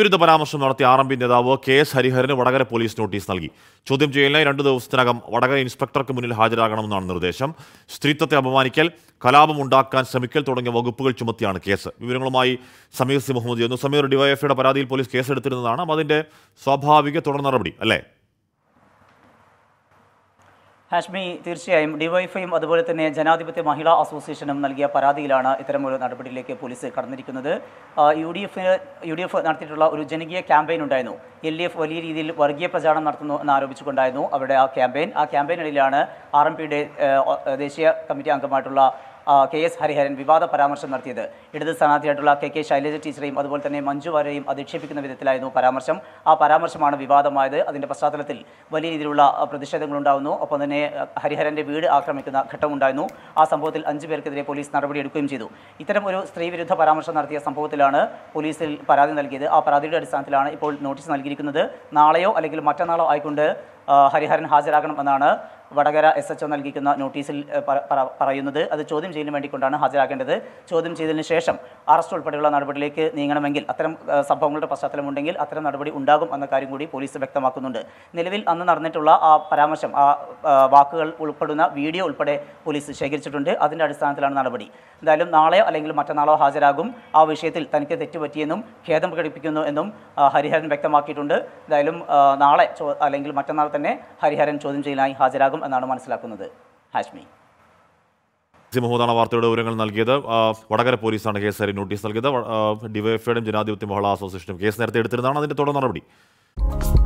വിരുദ്ധ പരാമർശം നടത്തിയ ആർ എം പി നേതാവ് കെ എസ് ഹരിഹരന് വടകര പോലീസ് നോട്ടീസ് നൽകി ചോദ്യം ചെയ്യലിനായി രണ്ടു ദിവസത്തിനകം വടകര ഇൻസ്പെക്ടർക്ക് മുന്നിൽ ഹാജരാകണമെന്നാണ് നിർദ്ദേശം സ്ത്രീത്വത്തെ അപമാനിക്കൽ കലാപം ഉണ്ടാക്കാൻ ശ്രമിക്കൽ തുടങ്ങിയ വകുപ്പുകൾ ചുമത്തിയാണ് കേസ് വിവരങ്ങളുമായി സമീർ സി മുഹമ്മദ് ചെയ്യുന്നു സമീർ ഡിവൈഎഫ്ഐയുടെ പരാതിയിൽ പോലീസ് കേസെടുത്തിരുന്നതാണ് അതിന്റെ സ്വാഭാവിക തുടർ നടപടി അല്ലേ ഹാഷ്മി തീർച്ചയായും ഡിവൈഫൈയും അതുപോലെ തന്നെ ജനാധിപത്യ മഹിളാ അസോസിയേഷനും നൽകിയ പരാതിയിലാണ് ഇത്തരമൊരു നടപടിയിലേക്ക് പോലീസ് കടന്നിരിക്കുന്നത് യു ഡി എഫിന് യു ഡി എഫ് നടത്തിയിട്ടുള്ള ഒരു ജനകീയ ക്യാമ്പയിൻ ഉണ്ടായിരുന്നു എൽ ഡി എഫ് വലിയ രീതിയിൽ വർഗീയ പ്രചാരണം നടത്തുന്നു എന്നാരോപിച്ചുകൊണ്ടായിരുന്നു അവരുടെ ആ ക്യാമ്പയിൻ ആ ക്യാമ്പയിനിടയിലാണ് ആർ എം പിയുടെ ദേശീയ കമ്മിറ്റി അംഗമായിട്ടുള്ള കെ എസ് ഹരിഹരൻ വിവാദ പരാമർശം നടത്തിയത് ഇടത് സ്ഥാനാർത്ഥിയായിട്ടുള്ള കെ കെ ശൈലജ ടീച്ചറെയും അതുപോലെ തന്നെ മഞ്ജു വാര്യയും അധിക്ഷേപിക്കുന്ന വിധത്തിലായിരുന്നു പരാമർശം ആ പരാമർശമാണ് വിവാദമായത് അതിൻ്റെ പശ്ചാത്തലത്തിൽ വലിയ രീതിയിലുള്ള പ്രതിഷേധങ്ങളുണ്ടാകുന്നു ഒപ്പം തന്നെ ഹരിഹരൻ്റെ വീട് ആക്രമിക്കുന്ന ഘട്ടമുണ്ടായിരുന്നു ആ സംഭവത്തിൽ അഞ്ചു പേർക്കെതിരെ പോലീസ് നടപടിയെടുക്കുകയും ചെയ്തു ഇത്തരം ഒരു സ്ത്രീവിരുദ്ധ പരാമർശം നടത്തിയ സംഭവത്തിലാണ് പോലീസിൽ പരാതി നൽകിയത് ആ പരാതിയുടെ അടിസ്ഥാനത്തിലാണ് ഇപ്പോൾ നോട്ടീസ് നൽകിയിരിക്കുന്നത് നാളെയോ അല്ലെങ്കിൽ മറ്റന്നാളോ ആയിക്കൊണ്ട് ഹരിഹരൻ ഹാജരാകണം എന്നാണ് വടകര എസ് എച്ച് ഒ നൽകിക്കുന്ന നോട്ടീസിൽ പറയുന്നത് അത് ചോദ്യം ചെയ്യലിന് വേണ്ടിക്കൊണ്ടാണ് ഹാജരാക്കേണ്ടത് ചോദ്യം ചെയ്തതിന് ശേഷം അറസ്റ്റ് ഉൾപ്പെടെയുള്ള നടപടിയിലേക്ക് നീങ്ങണമെങ്കിൽ അത്തരം സംഭവങ്ങളുടെ പശ്ചാത്തലമുണ്ടെങ്കിൽ അത്തരം നടപടി ഉണ്ടാകും എന്ന കാര്യം കൂടി പോലീസ് വ്യക്തമാക്കുന്നുണ്ട് നിലവിൽ അന്ന് നടന്നിട്ടുള്ള ആ പരാമർശം ആ വാക്കുകൾ ഉൾപ്പെടുന്ന വീഡിയോ ഉൾപ്പെടെ പോലീസ് ശേഖരിച്ചിട്ടുണ്ട് അതിൻ്റെ അടിസ്ഥാനത്തിലാണ് നടപടി എന്തായാലും നാളെയോ അല്ലെങ്കിൽ മറ്റന്നാളോ ഹാജരാകും ആ വിഷയത്തിൽ തനിക്ക് തെറ്റുപറ്റിയെന്നും ഖേദം പ്രകടിപ്പിക്കുന്നു എന്നും ഹരിഹരൻ വ്യക്തമാക്കിയിട്ടുണ്ട് എന്തായാലും നാളെ അല്ലെങ്കിൽ മറ്റന്നാൾ തന്നെ ഹരിഹരൻ ചോദ്യം ചെയ്യലായി ഹാജരാകും എന്നാണ് മനസ്സിലാക്കുന്നത് ഹാഷ്മി സി മുഹമ്മദാണ് വാർത്തയുടെ വിവരങ്ങൾ നൽകിയത് വടകര പോലീസാണ് കേസ് നോട്ടീസ് നൽകിയത് ഡിവൈഎഫ്ഐയുടെയും ജനാധിപത്യ മഹിളാ അസോസിയേഷനും കേസ് നേരത്തെ എടുത്തിരുന്നതാണ് അതിന്റെ തുടർ നടപടി